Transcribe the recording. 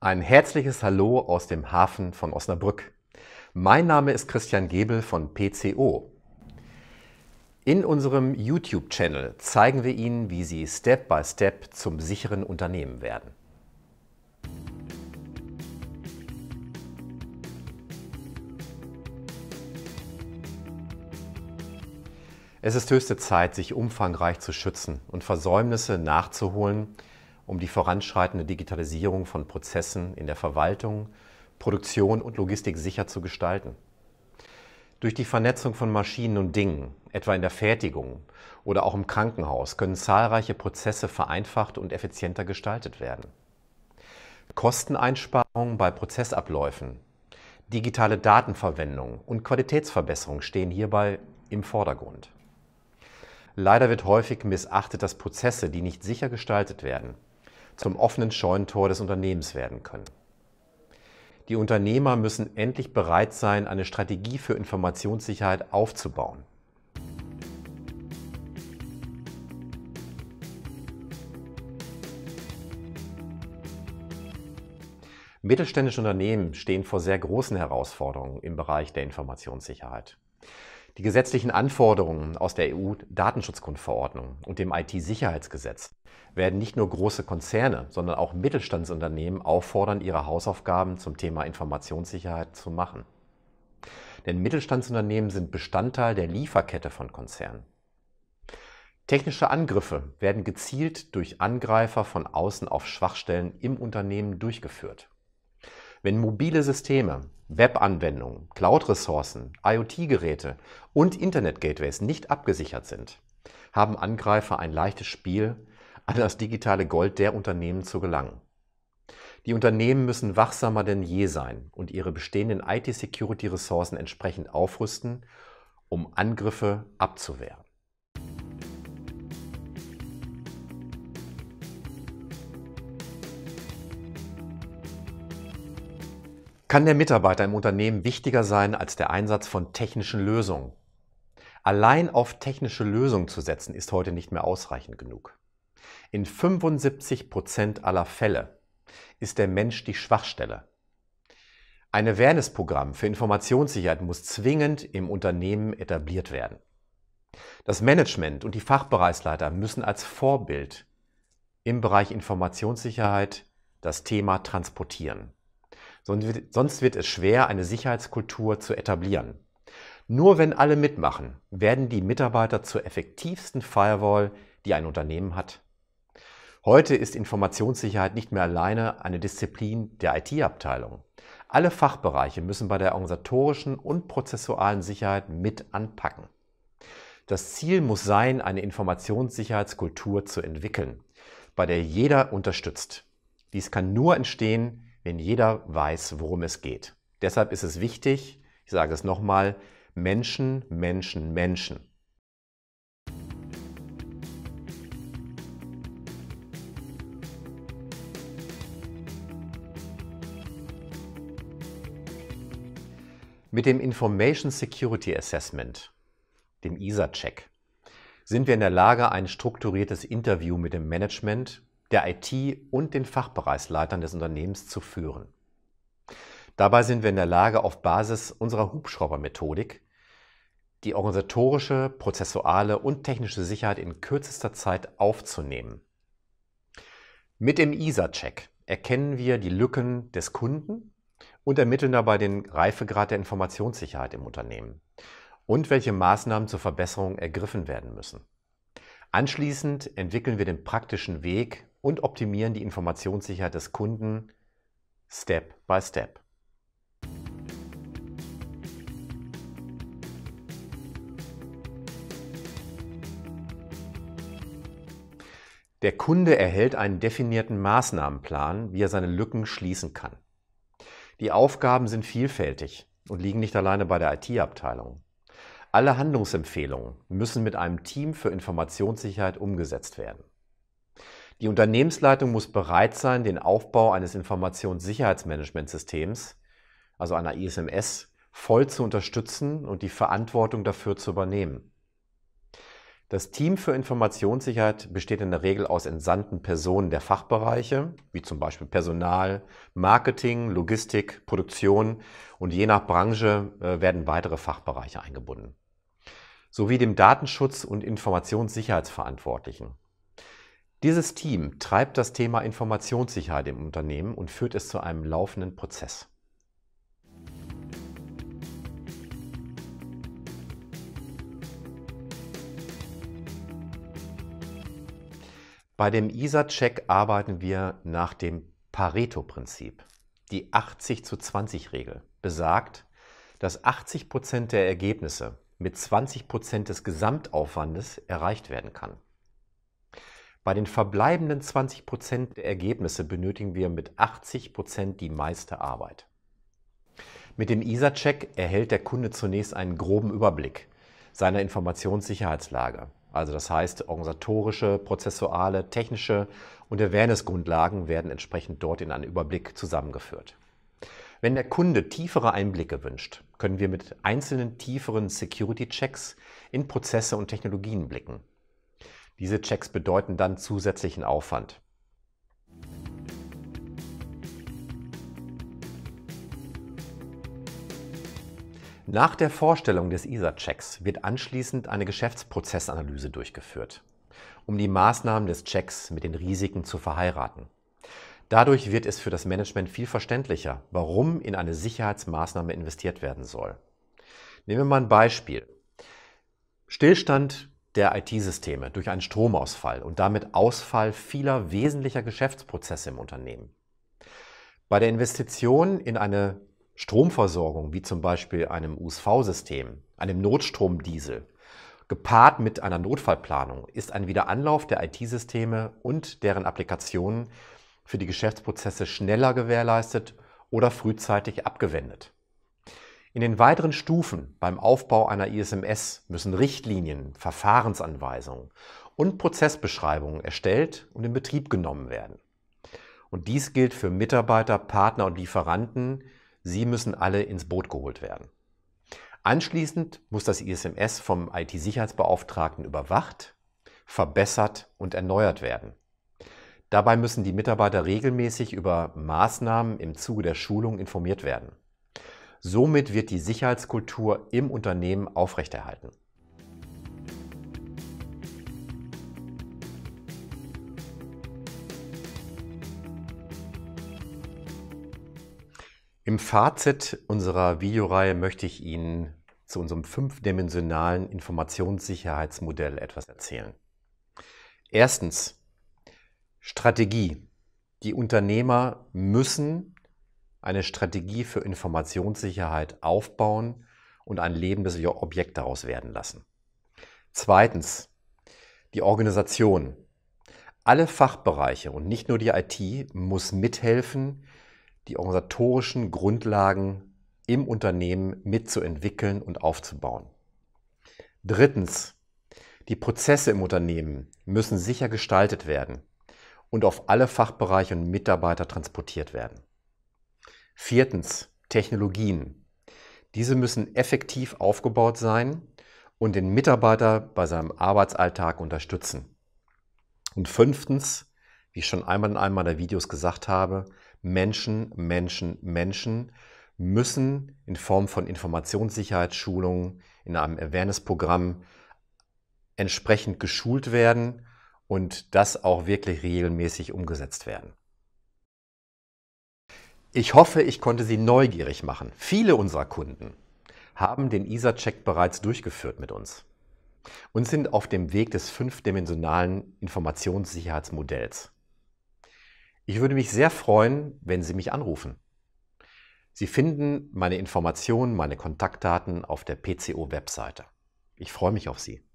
Ein herzliches Hallo aus dem Hafen von Osnabrück. Mein Name ist Christian Gebel von PCO. In unserem YouTube-Channel zeigen wir Ihnen, wie Sie Step-by-Step Step zum sicheren Unternehmen werden. Es ist höchste Zeit, sich umfangreich zu schützen und Versäumnisse nachzuholen, um die voranschreitende Digitalisierung von Prozessen in der Verwaltung, Produktion und Logistik sicher zu gestalten. Durch die Vernetzung von Maschinen und Dingen, etwa in der Fertigung oder auch im Krankenhaus, können zahlreiche Prozesse vereinfacht und effizienter gestaltet werden. Kosteneinsparungen bei Prozessabläufen, digitale Datenverwendung und Qualitätsverbesserung stehen hierbei im Vordergrund. Leider wird häufig missachtet, dass Prozesse, die nicht sicher gestaltet werden, zum offenen Scheunentor des Unternehmens werden können. Die Unternehmer müssen endlich bereit sein, eine Strategie für Informationssicherheit aufzubauen. Mittelständische Unternehmen stehen vor sehr großen Herausforderungen im Bereich der Informationssicherheit die gesetzlichen Anforderungen aus der EU-Datenschutzgrundverordnung und dem IT-Sicherheitsgesetz werden nicht nur große Konzerne, sondern auch Mittelstandsunternehmen auffordern, ihre Hausaufgaben zum Thema Informationssicherheit zu machen. Denn Mittelstandsunternehmen sind Bestandteil der Lieferkette von Konzernen. Technische Angriffe werden gezielt durch Angreifer von außen auf Schwachstellen im Unternehmen durchgeführt. Wenn mobile Systeme, Webanwendungen, Cloud-Ressourcen, IoT-Geräte und Internet-Gateways nicht abgesichert sind, haben Angreifer ein leichtes Spiel, an das digitale Gold der Unternehmen zu gelangen. Die Unternehmen müssen wachsamer denn je sein und ihre bestehenden IT-Security-Ressourcen entsprechend aufrüsten, um Angriffe abzuwehren. Kann der Mitarbeiter im Unternehmen wichtiger sein als der Einsatz von technischen Lösungen? Allein auf technische Lösungen zu setzen, ist heute nicht mehr ausreichend genug. In 75 Prozent aller Fälle ist der Mensch die Schwachstelle. Ein Awareness-Programm für Informationssicherheit muss zwingend im Unternehmen etabliert werden. Das Management und die Fachbereichsleiter müssen als Vorbild im Bereich Informationssicherheit das Thema transportieren. Sonst wird es schwer, eine Sicherheitskultur zu etablieren. Nur wenn alle mitmachen, werden die Mitarbeiter zur effektivsten Firewall, die ein Unternehmen hat. Heute ist Informationssicherheit nicht mehr alleine eine Disziplin der IT-Abteilung. Alle Fachbereiche müssen bei der organisatorischen und prozessualen Sicherheit mit anpacken. Das Ziel muss sein, eine Informationssicherheitskultur zu entwickeln, bei der jeder unterstützt. Dies kann nur entstehen, wenn jeder weiß, worum es geht. Deshalb ist es wichtig, ich sage es nochmal, Menschen, Menschen, Menschen. Mit dem Information Security Assessment, dem ISA-Check, sind wir in der Lage, ein strukturiertes Interview mit dem Management der IT und den Fachbereichsleitern des Unternehmens zu führen. Dabei sind wir in der Lage, auf Basis unserer Hubschraubermethodik die organisatorische, prozessuale und technische Sicherheit in kürzester Zeit aufzunehmen. Mit dem ISA-Check erkennen wir die Lücken des Kunden und ermitteln dabei den Reifegrad der Informationssicherheit im Unternehmen und welche Maßnahmen zur Verbesserung ergriffen werden müssen. Anschließend entwickeln wir den praktischen Weg, und optimieren die Informationssicherheit des Kunden Step by Step. Der Kunde erhält einen definierten Maßnahmenplan, wie er seine Lücken schließen kann. Die Aufgaben sind vielfältig und liegen nicht alleine bei der IT-Abteilung. Alle Handlungsempfehlungen müssen mit einem Team für Informationssicherheit umgesetzt werden. Die Unternehmensleitung muss bereit sein, den Aufbau eines Informationssicherheitsmanagementsystems, also einer ISMS, voll zu unterstützen und die Verantwortung dafür zu übernehmen. Das Team für Informationssicherheit besteht in der Regel aus entsandten Personen der Fachbereiche, wie zum Beispiel Personal, Marketing, Logistik, Produktion und je nach Branche äh, werden weitere Fachbereiche eingebunden, sowie dem Datenschutz und Informationssicherheitsverantwortlichen. Dieses Team treibt das Thema Informationssicherheit im Unternehmen und führt es zu einem laufenden Prozess. Bei dem ISA-Check arbeiten wir nach dem Pareto-Prinzip. Die 80 zu 20 Regel besagt, dass 80 Prozent der Ergebnisse mit 20 Prozent des Gesamtaufwandes erreicht werden kann. Bei den verbleibenden 20 Prozent der Ergebnisse benötigen wir mit 80 Prozent die meiste Arbeit. Mit dem ISA-Check erhält der Kunde zunächst einen groben Überblick seiner Informationssicherheitslage. Also das heißt, organisatorische, prozessuale, technische und Awareness-Grundlagen werden entsprechend dort in einen Überblick zusammengeführt. Wenn der Kunde tiefere Einblicke wünscht, können wir mit einzelnen tieferen Security-Checks in Prozesse und Technologien blicken. Diese Checks bedeuten dann zusätzlichen Aufwand. Nach der Vorstellung des ISA-Checks wird anschließend eine Geschäftsprozessanalyse durchgeführt, um die Maßnahmen des Checks mit den Risiken zu verheiraten. Dadurch wird es für das Management viel verständlicher, warum in eine Sicherheitsmaßnahme investiert werden soll. Nehmen wir mal ein Beispiel. Stillstand der IT-Systeme durch einen Stromausfall und damit Ausfall vieler wesentlicher Geschäftsprozesse im Unternehmen. Bei der Investition in eine Stromversorgung, wie zum Beispiel einem USV-System, einem Notstromdiesel, gepaart mit einer Notfallplanung, ist ein Wiederanlauf der IT-Systeme und deren Applikationen für die Geschäftsprozesse schneller gewährleistet oder frühzeitig abgewendet. In den weiteren Stufen beim Aufbau einer ISMS müssen Richtlinien, Verfahrensanweisungen und Prozessbeschreibungen erstellt und in Betrieb genommen werden. Und dies gilt für Mitarbeiter, Partner und Lieferanten. Sie müssen alle ins Boot geholt werden. Anschließend muss das ISMS vom IT-Sicherheitsbeauftragten überwacht, verbessert und erneuert werden. Dabei müssen die Mitarbeiter regelmäßig über Maßnahmen im Zuge der Schulung informiert werden. Somit wird die Sicherheitskultur im Unternehmen aufrechterhalten. Im Fazit unserer Videoreihe möchte ich Ihnen zu unserem fünfdimensionalen Informationssicherheitsmodell etwas erzählen. Erstens, Strategie. Die Unternehmer müssen eine Strategie für Informationssicherheit aufbauen und ein lebendes Objekt daraus werden lassen. Zweitens, die Organisation. Alle Fachbereiche und nicht nur die IT muss mithelfen, die organisatorischen Grundlagen im Unternehmen mitzuentwickeln und aufzubauen. Drittens, die Prozesse im Unternehmen müssen sicher gestaltet werden und auf alle Fachbereiche und Mitarbeiter transportiert werden. Viertens, Technologien. Diese müssen effektiv aufgebaut sein und den Mitarbeiter bei seinem Arbeitsalltag unterstützen. Und fünftens, wie ich schon einmal in einem meiner Videos gesagt habe, Menschen, Menschen, Menschen müssen in Form von Informationssicherheitsschulungen in einem Awareness-Programm entsprechend geschult werden und das auch wirklich regelmäßig umgesetzt werden. Ich hoffe, ich konnte Sie neugierig machen. Viele unserer Kunden haben den ISA-Check bereits durchgeführt mit uns und sind auf dem Weg des fünfdimensionalen Informationssicherheitsmodells. Ich würde mich sehr freuen, wenn Sie mich anrufen. Sie finden meine Informationen, meine Kontaktdaten auf der PCO-Webseite. Ich freue mich auf Sie.